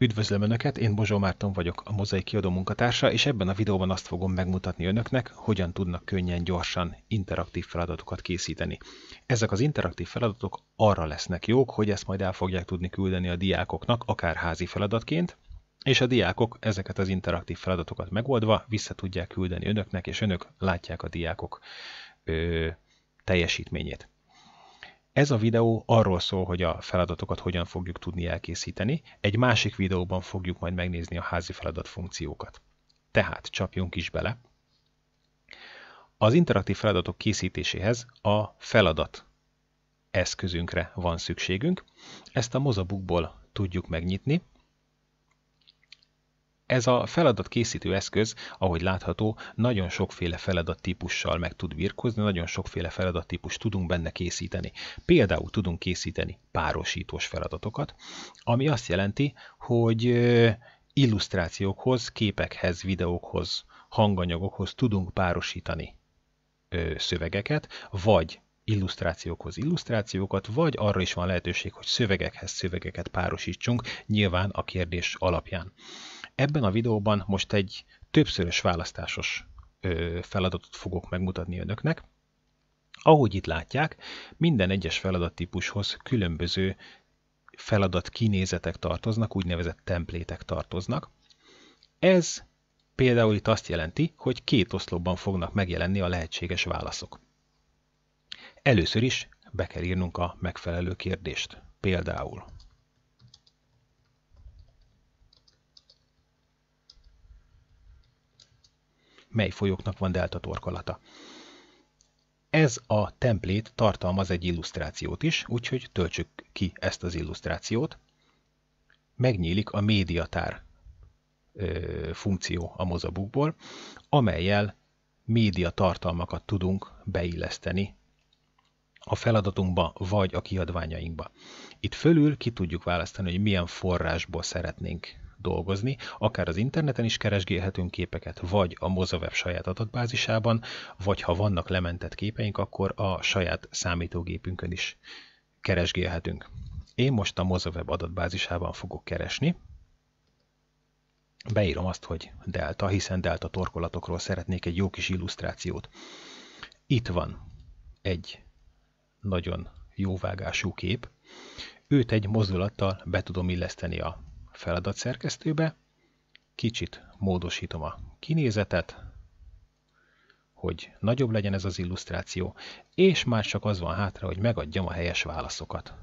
Üdvözlöm Önöket, én Bozsó Márton vagyok, a Mozaik kiadó munkatársa, és ebben a videóban azt fogom megmutatni Önöknek, hogyan tudnak könnyen, gyorsan interaktív feladatokat készíteni. Ezek az interaktív feladatok arra lesznek jók, hogy ezt majd el fogják tudni küldeni a diákoknak, akár házi feladatként, és a diákok ezeket az interaktív feladatokat megoldva vissza tudják küldeni Önöknek, és Önök látják a diákok ö, teljesítményét. Ez a videó arról szól, hogy a feladatokat hogyan fogjuk tudni elkészíteni, egy másik videóban fogjuk majd megnézni a házi feladat funkciókat. Tehát csapjunk is bele. Az interaktív feladatok készítéséhez a feladat eszközünkre van szükségünk. Ezt a mozabookból tudjuk megnyitni, ez a feladat készítő eszköz, ahogy látható, nagyon sokféle feladattípussal meg tud virkozni, nagyon sokféle típus tudunk benne készíteni. Például tudunk készíteni párosítós feladatokat, ami azt jelenti, hogy illusztrációkhoz, képekhez, videókhoz, hanganyagokhoz tudunk párosítani szövegeket, vagy illusztrációkhoz illusztrációkat, vagy arra is van lehetőség, hogy szövegekhez szövegeket párosítsunk, nyilván a kérdés alapján. Ebben a videóban most egy többszörös választásos feladatot fogok megmutatni önöknek. Ahogy itt látják, minden egyes feladattípushoz különböző feladat kinézetek tartoznak, úgynevezett templétek tartoznak. Ez például itt azt jelenti, hogy két oszlopban fognak megjelenni a lehetséges válaszok. Először is be kell írnunk a megfelelő kérdést. Például mely folyóknak van delta torkolata. Ez a templét tartalmaz egy illusztrációt is, úgyhogy töltsük ki ezt az illusztrációt. Megnyílik a médiatár ö, funkció a mozabukból, amelyel média tartalmakat tudunk beilleszteni a feladatunkba vagy a kiadványainkba. Itt fölül ki tudjuk választani, hogy milyen forrásból szeretnénk dolgozni, akár az interneten is keresgélhetünk képeket, vagy a Mozaweb saját adatbázisában, vagy ha vannak lementett képeink, akkor a saját számítógépünkön is keresgélhetünk. Én most a Mozaweb adatbázisában fogok keresni, beírom azt, hogy delta, hiszen delta torkolatokról szeretnék egy jó kis illusztrációt. Itt van egy nagyon jóvágású kép. Őt egy mozdulattal be tudom illeszteni a feladatszerkesztőbe, kicsit módosítom a kinézetet, hogy nagyobb legyen ez az illusztráció, és már csak az van hátra, hogy megadjam a helyes válaszokat.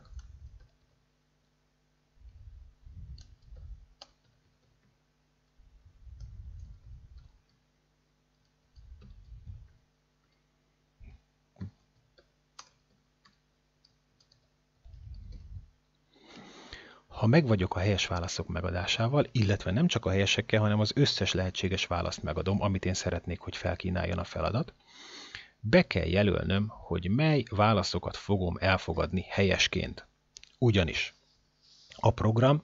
Ha megvagyok a helyes válaszok megadásával, illetve nem csak a helyesekkel, hanem az összes lehetséges választ megadom, amit én szeretnék, hogy felkínáljon a feladat, be kell jelölnöm, hogy mely válaszokat fogom elfogadni helyesként. Ugyanis a program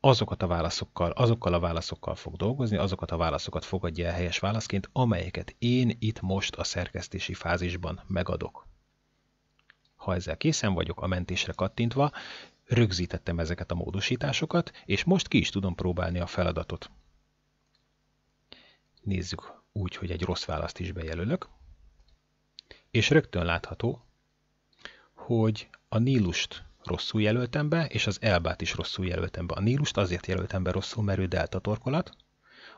azokat a válaszokkal, azokkal a válaszokkal fog dolgozni, azokat a válaszokat fogadja el helyes válaszként, amelyeket én itt most a szerkesztési fázisban megadok. Ha ezzel készen vagyok, a mentésre kattintva Rögzítettem ezeket a módosításokat, és most ki is tudom próbálni a feladatot. Nézzük úgy, hogy egy rossz választ is bejelölök. És rögtön látható, hogy a Nílust rosszul jelöltem be, és az Elbát is rosszul jelöltem be. A Nílust azért jelöltem be rosszul, mert ő delta torkolat,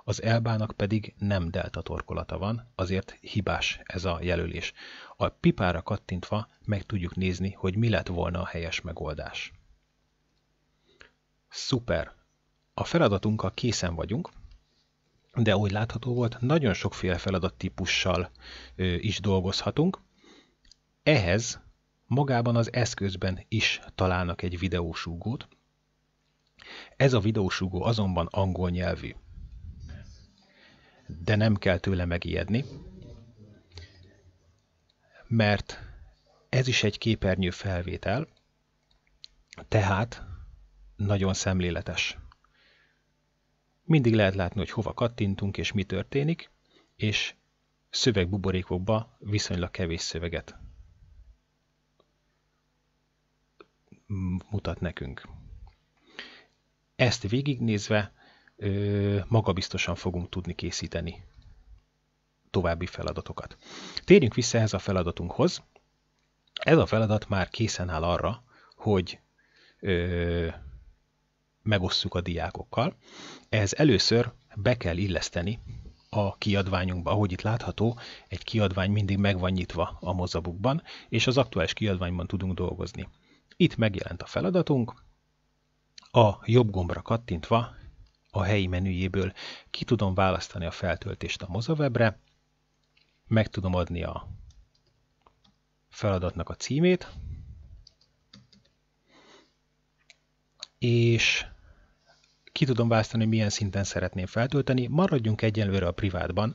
az Elbának pedig nem delta torkolata van, azért hibás ez a jelölés. A pipára kattintva meg tudjuk nézni, hogy mi lett volna a helyes megoldás. Szuper! A feladatunkkal készen vagyunk, de úgy látható volt, nagyon sokféle feladattípussal típussal is dolgozhatunk. Ehhez magában az eszközben is találnak egy videósúgót. Ez a videósúgó azonban angol nyelvű. De nem kell tőle megijedni, mert ez is egy képernyő felvétel, tehát nagyon szemléletes. Mindig lehet látni, hogy hova kattintunk és mi történik, és szövegbuborékokba viszonylag kevés szöveget mutat nekünk. Ezt végignézve magabiztosan fogunk tudni készíteni további feladatokat. Térjünk vissza ehhez a feladatunkhoz. Ez a feladat már készen áll arra, hogy ö, megosszuk a diákokkal. Ehhez először be kell illeszteni a kiadványunkba. Ahogy itt látható, egy kiadvány mindig meg van nyitva a mozabukban, és az aktuális kiadványban tudunk dolgozni. Itt megjelent a feladatunk, a jobb gombra kattintva a helyi menüjéből ki tudom választani a feltöltést a mozavebre, meg tudom adni a feladatnak a címét, és ki tudom választani, hogy milyen szinten szeretném feltölteni. Maradjunk egyelőre a privátban.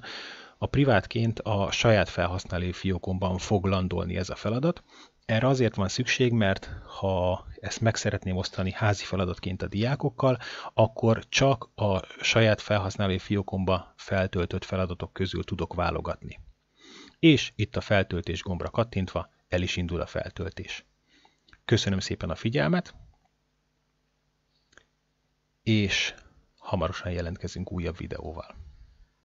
A privátként a saját felhasználói fiókomban fog landolni ez a feladat. Erre azért van szükség, mert ha ezt meg szeretném osztani házi feladatként a diákokkal, akkor csak a saját felhasználói fiókomba feltöltött feladatok közül tudok válogatni. És itt a feltöltés gombra kattintva el is indul a feltöltés. Köszönöm szépen a figyelmet, és hamarosan jelentkezünk újabb videóval.